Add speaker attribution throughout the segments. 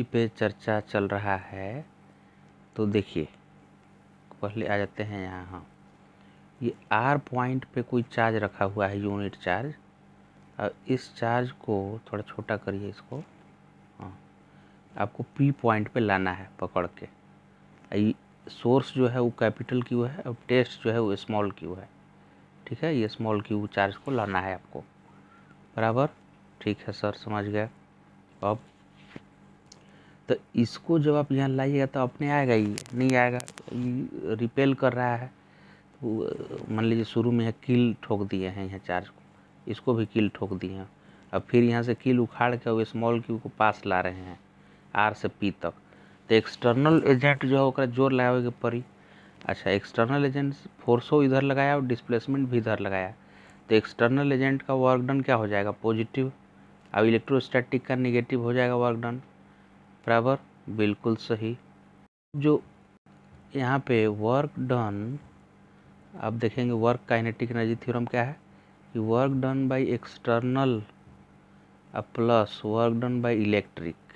Speaker 1: इसी पे चर्चा चल रहा है तो देखिए पहले आ जाते हैं यहाँ हम हाँ। ये आर पॉइंट पे कोई चार्ज रखा हुआ है यूनिट चार्ज और इस चार्ज को थोड़ा छोटा करिए इसको हाँ आपको पी पॉइंट पे लाना है पकड़ के सोर्स जो है वो कैपिटल क्यू है और टेस्ट जो है वो स्मॉल क्यू है ठीक है ये स्मॉल क्यू चार्ज को लाना है आपको बराबर ठीक है सर समझ गया अब तो इसको जब आप यहाँ लाइएगा तो अपने आएगा ये नहीं आएगा रिपेल कर रहा है तो मान लीजिए शुरू में किल ठोक दिए हैं यहाँ चार्ज को इसको भी किल ठोक दिए हैं अब फिर यहाँ से कील उखाड़ के वो स्मॉल क्यू को पास ला रहे हैं आर से पी तक तो एक्सटर्नल एजेंट जो है वो जोर के पड़ी अच्छा एक्सटर्नल एजेंट फोर्सो इधर लगाया और डिस्प्लेसमेंट भी इधर लगाया तो एक्सटर्नल एजेंट का वर्क डन क्या हो जाएगा पॉजिटिव अब इलेक्ट्रोस्टैटिक का निगेटिव हो जाएगा वर्क डन बराबर बिल्कुल सही जो यहाँ पे वर्क डन आप देखेंगे वर्क काइनेटिक एनर्जी थ्योरम क्या है कि work done by external plus work done by electric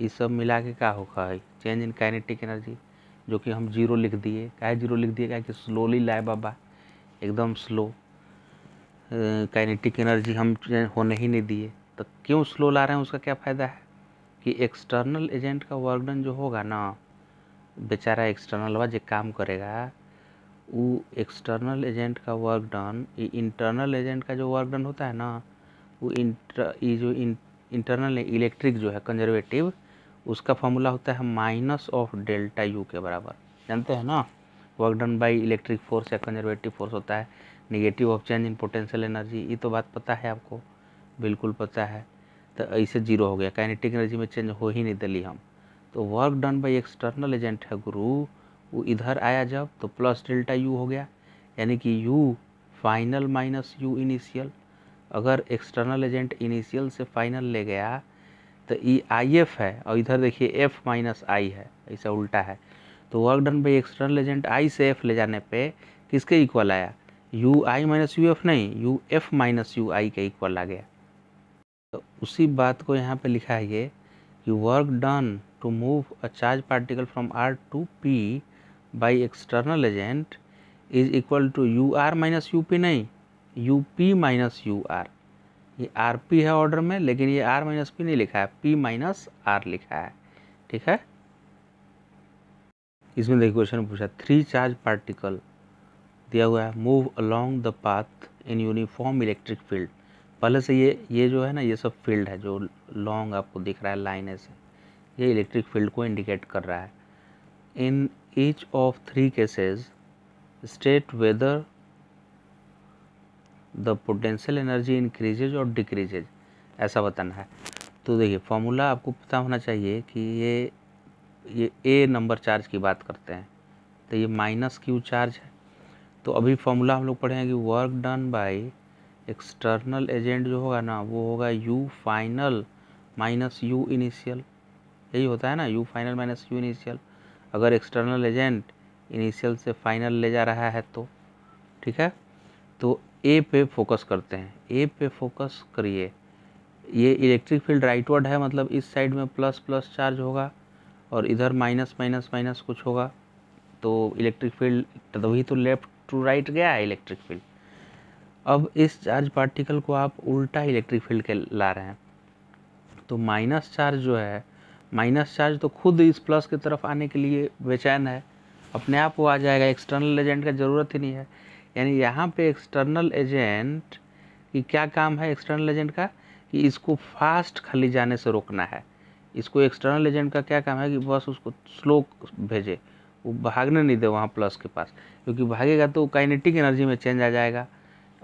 Speaker 1: ये सब मिला के क्या होगा है चेंज इन काइनेटिक एनर्जी जो कि हम जीरो लिख दिए क्या जीरो लिख दिए क्या कि स्लोली लाए बाबा एकदम स्लो काइनेटिक एनर्जी हम होने ही नहीं दिए तो क्यों स्लो ला रहे हैं उसका क्या फ़ायदा है कि एक्सटर्नल एजेंट का वर्कडन जो होगा ना बेचारा एक्सटर्नल वा जो काम करेगा वो एक्सटर्नल एजेंट का वर्क डन ये इंटरनल एजेंट का जो वर्क डन होता है ना वो इंटर ये जो इंटरनल इलेक्ट्रिक जो है कंजर्वेटिव उसका फॉर्मूला होता है माइनस ऑफ डेल्टा यू के बराबर जानते हैं ना work done by electric force या कंजर्वेटिव फोर्स होता है negative of change in potential energy ये तो बात पता है आपको बिल्कुल पता है तो ऐसे जीरो हो गया काइनेटिक एनर्जी में चेंज हो ही नहीं दिली हम तो work done by external agent है गुरु वो इधर आया जब तो प्लस डेल्टा यू हो गया यानी कि U final minus U initial अगर एक्सटर्नल एजेंट इनिशियल से फाइनल ले गया तो ई आई एफ है और इधर देखिए एफ माइनस आई है ऐसा उल्टा है तो work done by external agent I से एफ ले जाने पे किसके इक्वल आया U I minus U F नहीं U F minus U I के इक्वल आ गया तो उसी बात को यहाँ पे लिखा है ये कि work done to move a charge particle from R to P by external agent is equal to U R minus U P नहीं U P minus U R ये आर पी है ऑर्डर में लेकिन ये आर माइनस पी नहीं लिखा है P minus are लिखा है ठीक है इसमें देखिए क्वेश्चन पूछा थ्री चार्ज पार्टिकल दिया हुआ है move along the path in uniform electric field पहले से ये ये जो है ना ये सब फील्ड है जो लॉन्ग आपको दिख रहा है लाइन ऐसे ये इलेक्ट्रिक फील्ड को इंडिकेट कर रहा है in each of three cases state whether the potential energy increases और डिक्रीजेज ऐसा बताना है तो देखिए फॉर्मूला आपको पता होना चाहिए कि ये ये ए नंबर चार्ज की बात करते हैं तो ये माइनस क्यू चार्ज है तो अभी फॉर्मूला हम लोग पढ़ेंगे work done by external agent जो होगा ना वो होगा U final minus U initial यही होता है ना U final minus U initial अगर एक्सटर्नल एजेंट इनिशियल से फाइनल ले जा रहा है तो ठीक है तो ए पे फोकस करते हैं ए पे फोकस करिए ये इलेक्ट्रिक फील्ड राइटवर्ड है मतलब इस साइड में प्लस प्लस चार्ज होगा और इधर माइनस माइनस माइनस कुछ होगा तो इलेक्ट्रिक फील्ड तभी तो लेफ्ट टू राइट गया है इलेक्ट्रिक फील्ड अब इस चार्ज पार्टिकल को आप उल्टा इलेक्ट्रिक फील्ड के ला रहे हैं तो माइनस चार्ज जो है माइनस चार्ज तो खुद इस प्लस की तरफ आने के लिए बेचैन है अपने आप वो आ जाएगा एक्सटर्नल एजेंट का ज़रूरत ही नहीं है यानी यहाँ पे एक्सटर्नल एजेंट कि क्या काम है एक्सटर्नल एजेंट का कि इसको फास्ट खाली जाने से रोकना है इसको एक्सटर्नल एजेंट का क्या काम है कि बस उसको स्लो भेजे वो भागने नहीं दे वहाँ प्लस के पास क्योंकि भागेगा तो काइनेटिक एनर्जी में चेंज आ जाएगा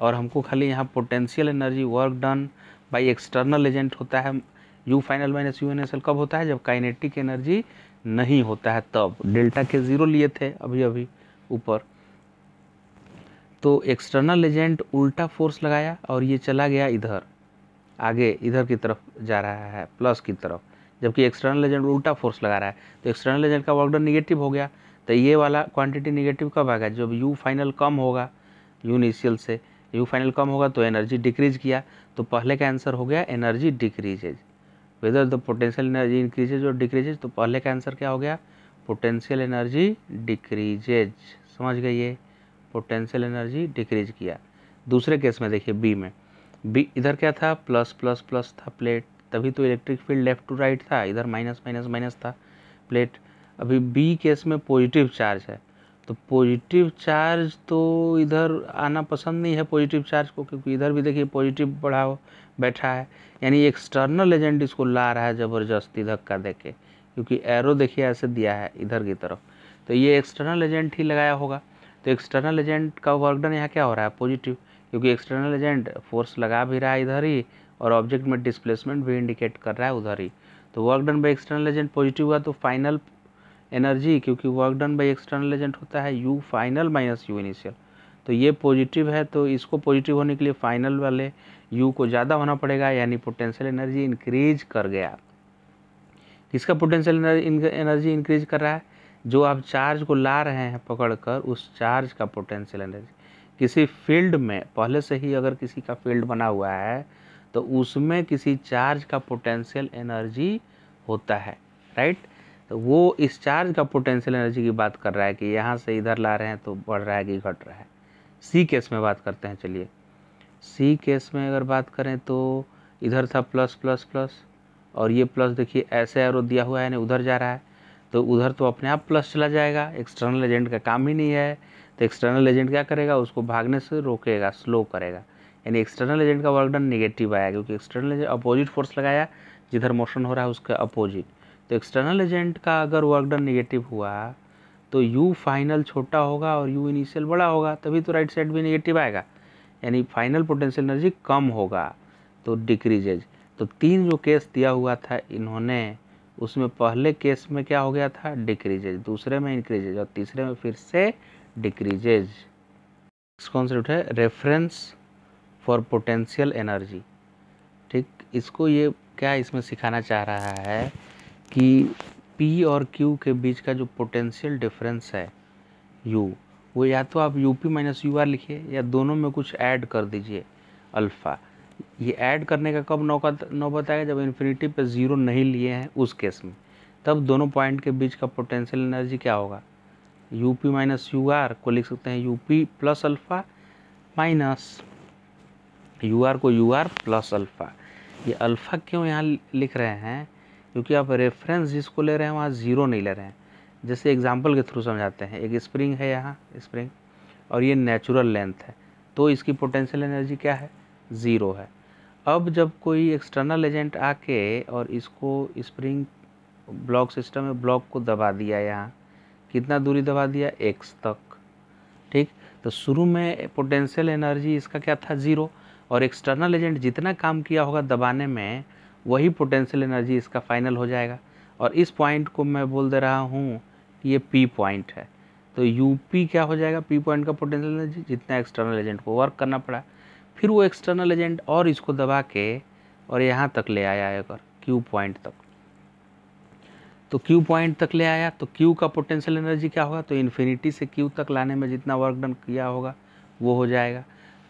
Speaker 1: और हमको खाली यहाँ potential energy work done by external agent होता है U final minus U N S L कब होता है जब काइनेटिक एनर्जी नहीं होता है तब डेल्टा के ज़ीरो लिए थे अभी अभी ऊपर तो एक्सटर्नल एजेंट उल्टा फोर्स लगाया और ये चला गया इधर आगे इधर की तरफ जा रहा है प्लस की तरफ जबकि एक्सटर्नल एजेंट उल्टा फोर्स लगा रहा है तो एक्सटर्नल एजेंट का वर्कडन निगेटिव हो गया तो ये वाला क्वांटिटी निगेटिव कब आएगा जब यू फाइनल कम होगा यूनिशियल से यू फाइनल कम होगा तो एनर्जी डिक्रीज किया तो पहले का आंसर हो गया energy decreases whether the potential energy increases और डिक्रीजेज तो पहले का आंसर क्या हो गया पोटेंशियल एनर्जी डिक्रीजेज समझ गई है पोटेंशियल एनर्जी डिक्रीज किया दूसरे केस में देखिए बी में बी इधर क्या था प्लस प्लस प्लस था प्लेट तभी तो electric field left to right था इधर माइनस माइनस माइनस था प्लेट अभी बी केस में पॉजिटिव चार्ज है तो पॉजिटिव चार्ज तो इधर आना पसंद नहीं है पॉजिटिव चार्ज को क्योंकि इधर भी देखिए पॉजिटिव बढ़ा बैठा है यानी एक्सटर्नल एजेंट इसको ला रहा है ज़बरदस्ती धक्का दे के क्योंकि एरो देखिए ऐसे दिया है इधर की तरफ तो ये एक्सटर्नल एजेंट ही लगाया होगा तो एक्सटर्नल एजेंट का वर्कडन यहाँ क्या हो रहा है पॉजिटिव क्योंकि एक्सटर्नल एजेंट फोर्स लगा भी रहा है इधर ही और ऑब्जेक्ट में डिस्प्लेसमेंट भी इंडिकेट कर रहा है उधर ही तो work done by external agent positive हुआ तो फाइनल एनर्जी क्योंकि work done by external agent होता है U final minus U initial तो ये पॉजिटिव है तो इसको पॉजिटिव होने के लिए फाइनल वाले यू को ज़्यादा होना पड़ेगा यानी पोटेंशियल एनर्जी इंक्रीज कर गया किसका पोटेंशियल एनर्जी इंक्रीज कर रहा है जो आप चार्ज को ला रहे हैं पकड़ कर उस चार्ज का पोटेंशियल एनर्जी किसी फील्ड में पहले से ही अगर किसी का फील्ड बना हुआ है तो उसमें किसी चार्ज का पोटेंशियल एनर्जी होता है राइट तो वो इस चार्ज का पोटेंशियल एनर्जी की बात कर रहा है कि यहाँ से इधर ला रहे हैं तो बढ़ रहा है कि घट रहा है सी केस में बात करते हैं चलिए सी केस में अगर बात करें तो इधर था प्लस प्लस प्लस और ये प्लस देखिए ऐसे एरो दिया हुआ है यानी उधर जा रहा है तो उधर तो अपने आप प्लस चला जाएगा एक्सटर्नल एजेंट का काम ही नहीं है तो एक्सटर्नल एजेंट क्या करेगा उसको भागने से रोकेगा स्लो करेगा यानी एक्सटर्नल एजेंट का वर्कडन निगेटिव आया क्योंकि एक्सटर्नल एजेंट अपोजिट फोर्स लगाया जिधर मोशन हो रहा है उसका अपोजिट तो एक्सटर्नल एजेंट का अगर वर्क डन निगेटिव हुआ तो यू फाइनल छोटा होगा और यू इनिशियल बड़ा होगा तभी तो राइट साइड भी निगेटिव आएगा यानी फाइनल पोटेंशियल एनर्जी कम होगा तो डिक्रीजेज तो तीन जो केस दिया हुआ था इन्होंने उसमें पहले केस में क्या हो गया था डिक्रीजेज दूसरे में इंक्रीजेज और तीसरे में फिर से डिक्रीजेज नेक्स्ट कॉन्सेप्ट है रेफरेंस फॉर पोटेंशियल एनर्जी ठीक इसको ये क्या इसमें सिखाना चाह रहा है कि पी और क्यू के बीच का जो पोटेंशियल डिफरेंस है यू वो या तो आप U P minus U R लिखिए या दोनों में कुछ ऐड कर दीजिए अल्फ़ा ये ऐड करने का कब नौका नौबत आएगा जब इन्फिनिटी पे ज़ीरो नहीं लिए हैं उस केस में तब दोनों पॉइंट के बीच का पोटेंशियल एनर्जी क्या होगा U P minus U R को लिख सकते हैं U P plus alpha minus U R को यू आर प्लस अल्फ़ा ये अल्फ़ा क्यों यहाँ लिख रहे हैं क्योंकि आप रेफरेंस जिसको ले रहे हैं वहाँ ज़ीरो नहीं ले रहे हैं जैसे एग्जाम्पल के थ्रू समझाते हैं एक स्प्रिंग है यहाँ स्प्रिंग और ये नेचुरल लेंथ है तो इसकी पोटेंशियल एनर्जी क्या है ज़ीरो है अब जब कोई एक्सटर्नल एजेंट आके और इसको स्प्रिंग ब्लॉक सिस्टम में ब्लॉक को दबा दिया यहाँ कितना दूरी दबा दिया एक्स तक ठीक तो शुरू में पोटेंशियल एनर्जी इसका क्या था ज़ीरो और एक्सटर्नल एजेंट जितना काम किया होगा दबाने में वही पोटेंशियल एनर्जी इसका फाइनल हो जाएगा और इस पॉइंट को मैं बोल दे रहा हूँ ये पी पॉइंट है तो यू पी क्या हो जाएगा पी पॉइंट का पोटेंशियल एनर्जी जितना एक्सटर्नल एजेंट को वर्क करना पड़ा फिर वो एक्सटर्नल एजेंट और इसको दबा के और यहाँ तक ले आया अगर क्यू पॉइंट तक तो क्यू पॉइंट तक ले आया तो क्यू का पोटेंशियल एनर्जी क्या होगा तो इन्फिनिटी से क्यू तक लाने में जितना वर्क डन किया होगा वो हो जाएगा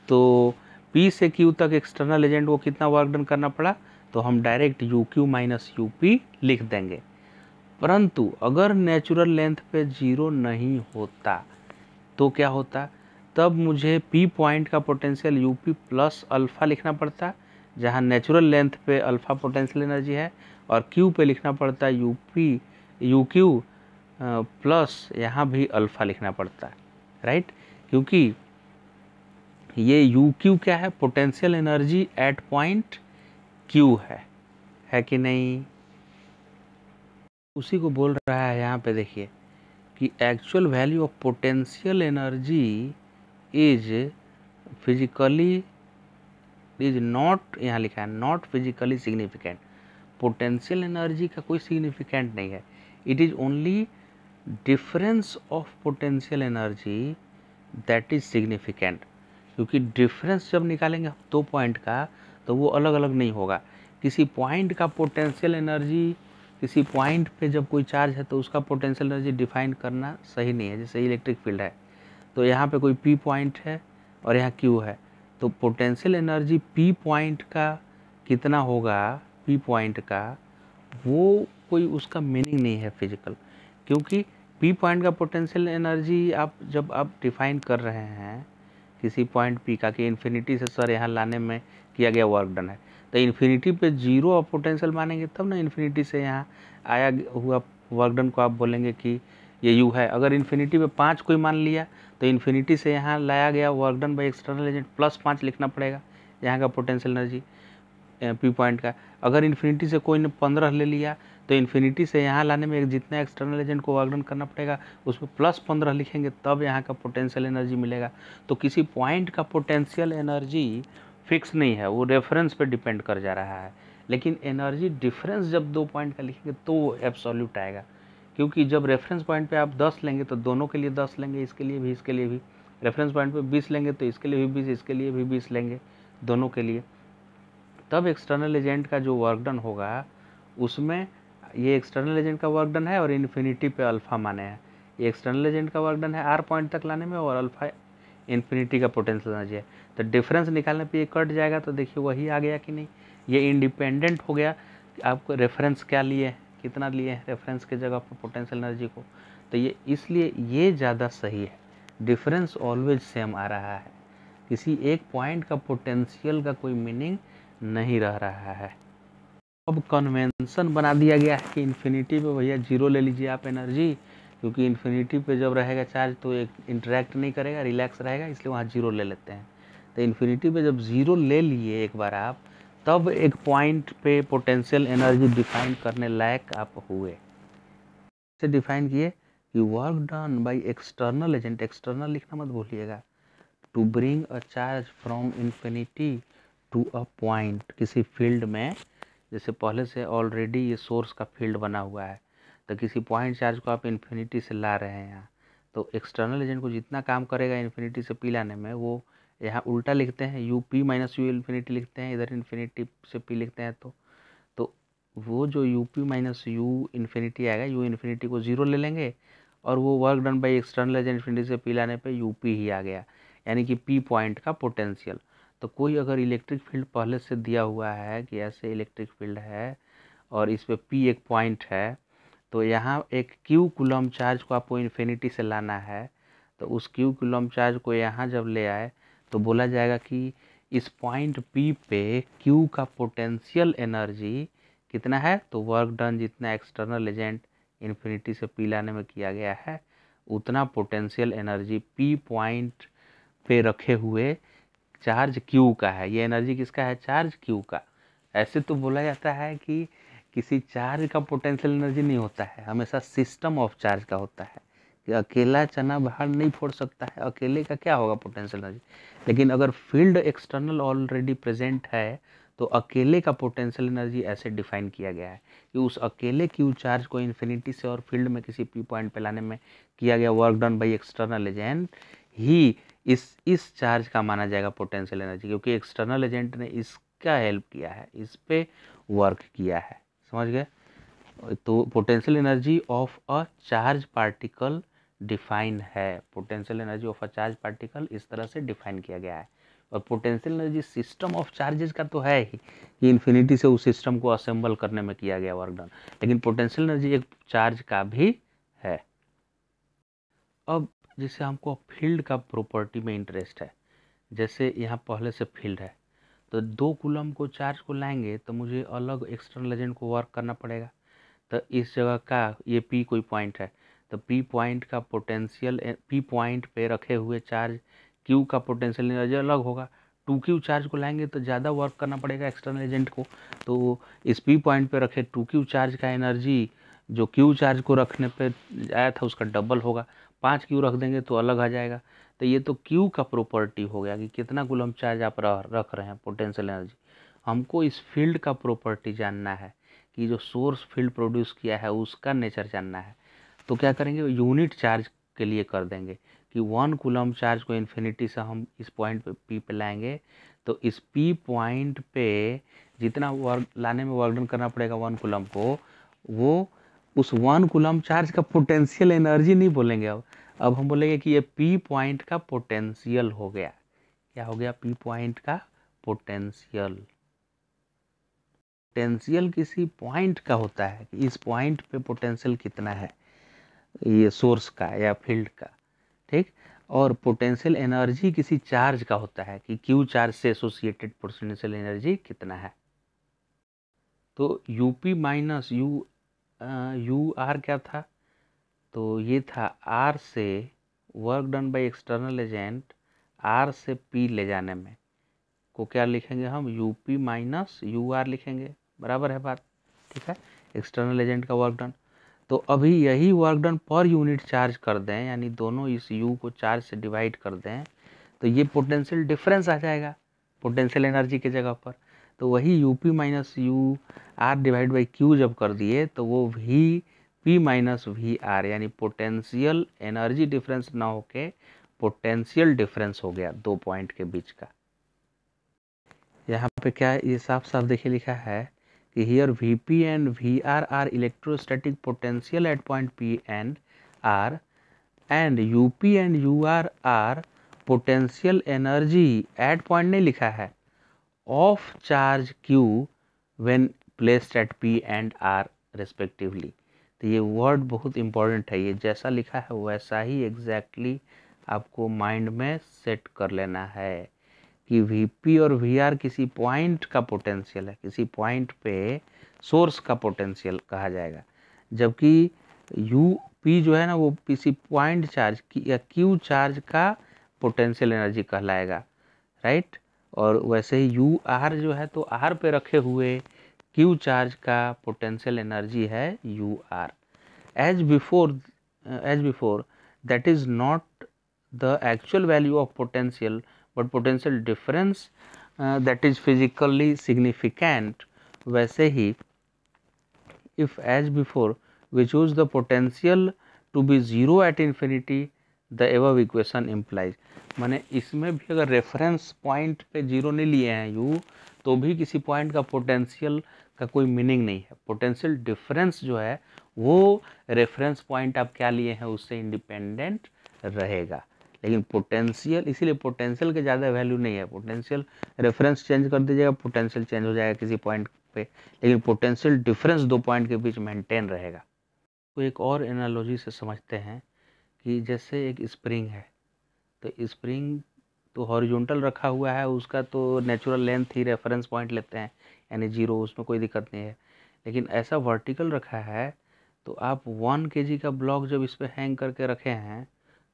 Speaker 1: तो पी से क्यू तक एक्सटर्नल एजेंट को कितना वर्क डन करना पड़ा तो हम direct U Q minus U P लिख देंगे परंतु अगर नेचुरल लेंथ पे जीरो नहीं होता तो क्या होता तब मुझे पी पॉइंट का potential U P plus alpha लिखना पड़ता जहाँ नेचुरल लेंथ पे अल्फ़ा पोटेंशियल एनर्जी है और क्यू पे लिखना पड़ता U P U Q plus यहाँ भी अल्फ़ा लिखना पड़ता राइट क्योंकि ये यू क्यू क्या है potential energy at point Q है है कि नहीं उसी को बोल रहा है यहाँ पे देखिए कि actual value of potential energy is physically is not यहाँ लिखा है not physically significant potential energy का कोई सिग्निफिकेंट नहीं है it is only difference of potential energy that is significant क्योंकि डिफरेंस जब निकालेंगे दो पॉइंट का तो वो अलग अलग नहीं होगा किसी पॉइंट का पोटेंशियल एनर्जी किसी पॉइंट पे जब कोई चार्ज है तो उसका पोटेंशियल एनर्जी डिफाइन करना सही नहीं है जैसे इलेक्ट्रिक फील्ड है तो यहाँ पे कोई पी पॉइंट है और यहाँ क्यू है तो पोटेंशियल एनर्जी पी पॉइंट का कितना होगा पी पॉइंट का वो कोई उसका मीनिंग नहीं है फिजिकल क्योंकि पी पॉइंट का पोटेंशियल एनर्जी आप जब आप डिफाइन कर रहे हैं किसी पॉइंट पी का कि इन्फिनिटी से सर यहाँ लाने में किया गया वर्क डन है तो इन्फिनिटी पे जीरो आप पोटेंशियल मानेंगे तब ना इन्फिनिटी से यहाँ आया हुआ वर्क डन को आप बोलेंगे कि ये यू है अगर इन्फिनिटी पे पाँच कोई मान लिया तो इन्फिनिटी से यहाँ लाया गया work done by external agent plus पाँच लिखना पड़ेगा यहाँ का पोटेंशियल एनर्जी पी पॉइंट का अगर इन्फिनिटी से कोई ने पंद्रह ले लिया तो इन्फिनिटी से यहाँ लाने में एक जितना एक्सटर्नल एजेंट को वर्कडन करना पड़ेगा उसमें प्लस पंद्रह लिखेंगे तब यहाँ का पोटेंशियल एनर्जी मिलेगा तो किसी पॉइंट का पोटेंशियल एनर्जी फिक्स नहीं है वो रेफरेंस पे डिपेंड कर जा रहा है लेकिन एनर्जी डिफरेंस जब दो पॉइंट का लिखेंगे तो वो एब्सोल्यूट आएगा क्योंकि जब रेफरेंस पॉइंट पर आप दस लेंगे तो दोनों के लिए दस लेंगे इसके लिए भी इसके लिए भी रेफरेंस पॉइंट पे बीस लेंगे तो इसके लिए भी बीस इसके लिए भी बीस लेंगे दोनों के लिए तब एक्सटर्नल एजेंट का जो वर्क डन होगा उसमें ये एक्सटर्नल एजेंट का वर्क डन है और इन्फिनिटी पे अल्फ़ा माने हैं ये एक्सटर्नल एजेंट का वर्क डन है आर पॉइंट तक लाने में और अल्फ़ा इन्फिनिटी का पोटेंशियल एनर्जी है तो डिफरेंस निकालने पे ये कट जाएगा तो देखिए वही आ गया कि नहीं ये इंडिपेंडेंट हो गया आपको रेफरेंस क्या लिए कितना लिए हैं रेफरेंस के जगह पर पोटेंशियल एनर्जी को तो ये इसलिए ये ज़्यादा सही है डिफरेंस ऑलवेज सेम आ रहा है किसी एक पॉइंट का पोटेंशियल का कोई मीनिंग नहीं रह रहा है अब कन्वेंसन बना दिया गया है कि इन्फिनिटी पे भैया जीरो ले लीजिए आप एनर्जी क्योंकि इन्फिनिटी पे जब रहेगा चार्ज तो एक इंटरेक्ट नहीं करेगा रिलैक्स रहेगा इसलिए वहाँ जीरो ले लेते हैं तो इन्फिनिटी पे जब जीरो ले लिए एक बार आप तब एक पॉइंट पे पोटेंशियल एनर्जी डिफाइन करने लायक आप हुए इसे डिफाइन किए कि work done by external agent external लिखना मत भूलिएगा to bring a charge from infinity to a point किसी फील्ड में जैसे पहले से ऑलरेडी ये सोर्स का फील्ड बना हुआ है तो किसी पॉइंट चार्ज को आप इन्फिनिटी से ला रहे हैं यहाँ तो एक्सटर्नल एजेंट को जितना काम करेगा इन्फिनिटी से पी लाने में वो यहाँ उल्टा लिखते हैं U P minus U infinity लिखते हैं इधर इन्फिनिटी से पी लिखते हैं तो तो वो जो U P minus U infinity आएगा यू इन्फिनिटी को ज़ीरो ले लेंगे और वो work done by external agent infinity से पी लाने पर यू पी ही आ गया यानी कि पी पॉइंट का पोटेंशियल तो कोई अगर इलेक्ट्रिक फील्ड पहले से दिया हुआ है कि ऐसे इलेक्ट्रिक फील्ड है और इस पर पी एक पॉइंट है तो यहाँ एक क्यू कुलम चार्ज को आपको इन्फिनिटी से लाना है तो उस क्यू कुलम चार्ज को यहाँ जब ले आए तो बोला जाएगा कि इस पॉइंट पी पे क्यू का पोटेंशियल एनर्जी कितना है तो वर्क डन जितना एक्सटर्नल एजेंट इन्फिनिटी से पी लाने में किया गया है उतना पोटेंशियल एनर्जी पी पॉइंट पे रखे हुए चार्ज क्यू का है ये एनर्जी किसका है चार्ज क्यू का ऐसे तो बोला जाता है कि किसी चार्ज का पोटेंशियल एनर्जी नहीं होता है हमेशा सिस्टम ऑफ चार्ज का होता है कि अकेला चना बाहर नहीं फोड़ सकता है अकेले का क्या होगा पोटेंशियल एनर्जी लेकिन अगर फील्ड एक्सटर्नल ऑलरेडी प्रेजेंट है तो अकेले का पोटेंशियल एनर्जी ऐसे डिफाइन किया गया है कि उस अकेले क्यू चार्ज को इन्फिनिटी से और फील्ड में किसी पी पॉइंट पर लाने में किया गया work done by external agent ही इस इस चार्ज का माना जाएगा पोटेंशियल एनर्जी क्योंकि एक्सटर्नल एजेंट ने इसका हेल्प किया है इस पर वर्क किया है समझ गए तो potential energy of a charge particle define है potential energy of a charge particle इस तरह से डिफाइन किया गया है और potential energy system of charges का तो है ही कि इन्फिनिटी से उस सिस्टम को असेंबल करने में किया गया वर्क डन लेकिन पोटेंशियल एनर्जी एक चार्ज का भी है अब जिससे हमको फील्ड का प्रॉपर्टी में इंटरेस्ट है जैसे यहाँ पहले से फील्ड है तो दो कुलम को चार्ज को लाएंगे तो मुझे अलग एक्सटर्नल एजेंट को वर्क करना पड़ेगा तो इस जगह का ये पी कोई पॉइंट है तो पी पॉइंट का पोटेंशियल पी पॉइंट पे रखे हुए चार्ज क्यू का पोटेंशियल एनर्जी अलग होगा टू क्यू चार्ज को लाएंगे तो ज़्यादा वर्क करना पड़ेगा एक्सटर्नल एजेंट को तो इस पी पॉइंट पे रखे टू क्यू चार्ज का एनर्जी जो क्यू चार्ज को रखने पे आया था उसका डबल होगा पाँच क्यू रख देंगे तो अलग आ जाएगा तो ये तो क्यू का प्रॉपर्टी हो गया कि कितना गुलम चार्ज आप रख रहे हैं पोटेंशियल एनर्जी हमको इस फील्ड का प्रॉपर्टी जानना है कि जो सोर्स फील्ड प्रोड्यूस किया है उसका नेचर जानना है तो क्या करेंगे यूनिट चार्ज के लिए कर देंगे कि वन कुलम चार्ज को इन्फिनिटी से हम इस पॉइंट पे पी पे लाएंगे तो इस पी पॉइंट पे जितना वर्क लाने में वर्क डन करना पड़ेगा वन कुलम को वो उस वन कुलम चार्ज का पोटेंशियल एनर्जी नहीं बोलेंगे अब अब हम बोलेंगे कि ये पी पॉइंट का पोटेंशियल हो गया क्या हो गया पी पॉइंट का पोटेंशियल पोटेंशियल किसी पॉइंट का होता है इस पॉइंट पे पोटेंशियल कितना है ये सोर्स का या फील्ड का ठीक और पोटेंशियल एनर्जी किसी चार्ज का होता है कि क्यू चार्ज से एसोसिएटेड पोटेंशियल एनर्जी कितना है तो U P minus U U R क्या था तो ये था आर से work done by external agent R से पी ले जाने में को क्या लिखेंगे हम U P minus U R लिखेंगे बराबर है बात ठीक है एक्सटर्नल एजेंट का वर्क डन तो अभी यही वर्क डन पर यूनिट चार्ज कर दें यानी दोनों इस यू को चार्ज से डिवाइड कर दें तो ये पोटेंशियल डिफरेंस आ जाएगा पोटेंशियल एनर्जी की जगह पर तो वही U P minus U R divide by Q जब कर दिए तो वो V P minus V R यानी पोटेंशियल एनर्जी डिफरेंस ना होके पोटेंशियल डिफरेंस हो गया दो पॉइंट के बीच का यहाँ पे क्या ये साफ साफ देखिए लिखा है कि here V P and V R are electrostatic potential at point P and R and U P and U R are potential energy at point नहीं लिखा है of charge Q when placed at P and R respectively तो ये word बहुत important है ये जैसा लिखा है वैसा ही एग्जैक्टली exactly आपको माइंड में सेट कर लेना है कि वी पी और वी आर किसी पॉइंट का पोटेंशियल है किसी पॉइंट पे सोर्स का पोटेंशियल कहा जाएगा जबकि यू पी जो है ना वो किसी पॉइंट चार्ज या क्यू चार्ज का पोटेंशियल एनर्जी कहलाएगा राइट right? और वैसे ही यू आर जो है तो आर पे रखे हुए क्यू चार्ज का पोटेंशियल एनर्जी है U R as before as before that is not the actual value of potential but potential difference that is physically significant वैसे ही if as before which use the potential to be zero at infinity the above equation implies मैंने इसमें भी अगर reference point पे zero नहीं लिए हैं यू तो भी किसी पॉइंट का पोटेंशियल का कोई मीनिंग नहीं है पोटेंशियल डिफरेंस जो है वो रेफरेंस पॉइंट आप क्या लिए हैं उससे इंडिपेंडेंट रहेगा लेकिन पोटेंशियल इसीलिए पोटेंशियल के ज़्यादा वैल्यू नहीं है पोटेंशियल रेफरेंस चेंज कर दीजिएगा पोटेंशियल चेंज हो जाएगा किसी पॉइंट पे लेकिन पोटेंशियल डिफरेंस दो पॉइंट के बीच मेंटेन रहेगा तो एक और एनालॉजी से समझते हैं कि जैसे एक स्प्रिंग है तो स्प्रिंग तो हॉरिजॉन्टल रखा हुआ है उसका तो नेचुरल लेंथ ही रेफरेंस पॉइंट लेते हैं यानी जीरो उसमें कोई दिक्कत नहीं है लेकिन ऐसा वर्टिकल रखा है तो आप वन के का ब्लॉक जब इस पर हैंग करके रखे हैं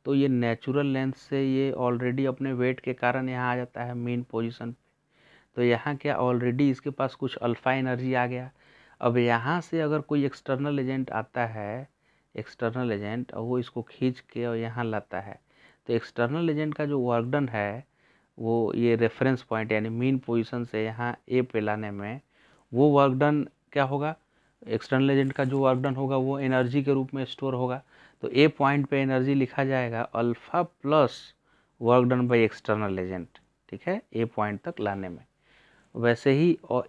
Speaker 1: तो ये नेचुरल लेंथ से ये ऑलरेडी अपने वेट के कारण यहाँ आ जाता है मेन पोजिशन पर तो यहाँ क्या ऑलरेडी इसके पास कुछ अल्फ़ा एनर्जी आ गया अब यहाँ से अगर कोई एक्सटर्नल एजेंट आता है एक्सटर्नल एजेंट और वो इसको खींच के और यहाँ लाता है तो एक्सटर्नल एजेंट का जो वर्कडन है वो ये रेफरेंस पॉइंट यानी मीन पोजीशन से यहाँ ए पे लाने में वो वर्कडन क्या होगा एक्सटर्नल एजेंट का जो वर्कडन होगा वो एनर्जी के रूप में स्टोर होगा तो ए पॉइंट पे एनर्जी लिखा जाएगा alpha plus work done by external agent ठीक है ए पॉइंट तक लाने में वैसे ही और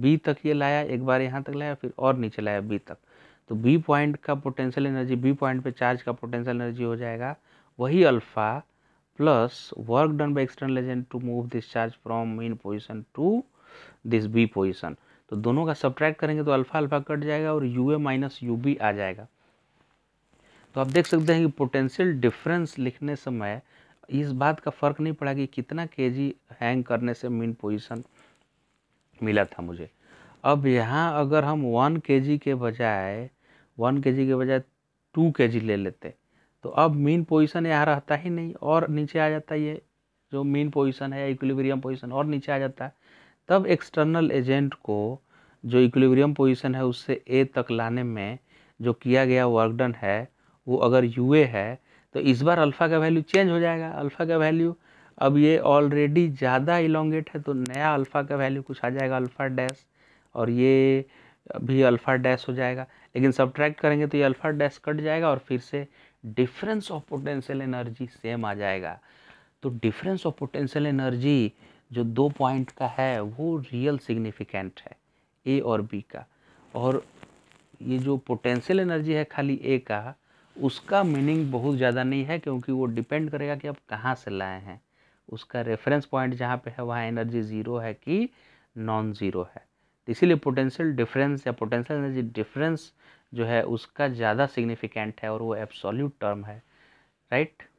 Speaker 1: बी तक ये लाया एक बार यहाँ तक लाया फिर और नीचे लाया बी तक तो बी पॉइंट का पोटेंशियल एनर्जी बी पॉइंट पे चार्ज का पोटेंशियल एनर्जी हो जाएगा वही alpha plus work done by external agent to move this charge from mean position to this B position तो दोनों का सब्ट्रैक्ट करेंगे तो अल्फ़ा अल्फ़ा कट जाएगा और U A minus U B आ जाएगा तो आप देख सकते हैं कि पोटेंशियल डिफरेंस लिखने समय इस बात का फ़र्क नहीं पड़ा कि कितना के जी हैंग करने से मेन पोजीशन मिला था मुझे अब यहाँ अगर हम वन के जी के बजाय वन के के बजाय टू के ले लेते तो अब मीन पोजिशन यहाँ रहता ही नहीं और नीचे आ जाता ये जो मेन पोजीशन है इक्विलिब्रियम पोजीशन और नीचे आ जाता है तब एक्सटर्नल एजेंट को जो इक्विलिब्रियम पोजीशन है उससे ए तक लाने में जो किया गया वर्क डन है वो अगर यू ए है तो इस बार अल्फ़ा का वैल्यू चेंज हो जाएगा अल्फ़ा का वैल्यू अब ये ऑलरेडी ज़्यादा इलोंगेट है तो नया अल्फ़ा का वैल्यू कुछ आ जाएगा अल्फ़ा डैश और ये भी अल्फ़ा डैश हो जाएगा लेकिन सब्ट्रैक्ट करेंगे तो ये अल्फा डैश कट जाएगा और फिर से difference of potential energy same आ जाएगा तो डिफरेंस ऑफ पोटेंशियल एनर्जी जो दो पॉइंट का है वो रियल सिग्निफिकेंट है ए और बी का और ये जो पोटेंशियल एनर्जी है खाली ए का उसका मीनिंग बहुत ज़्यादा नहीं है क्योंकि वो डिपेंड करेगा कि आप कहाँ से लाए हैं उसका रेफरेंस पॉइंट जहाँ पे है वहाँ एनर्जी ज़ीरो है कि नॉन ज़ीरो है इसीलिए पोटेंशियल डिफरेंस या पोटेंशियल एनर्जी डिफरेंस जो है उसका ज़्यादा सिग्निफिकेंट है और वो एब्सोल्यूट टर्म है राइट right?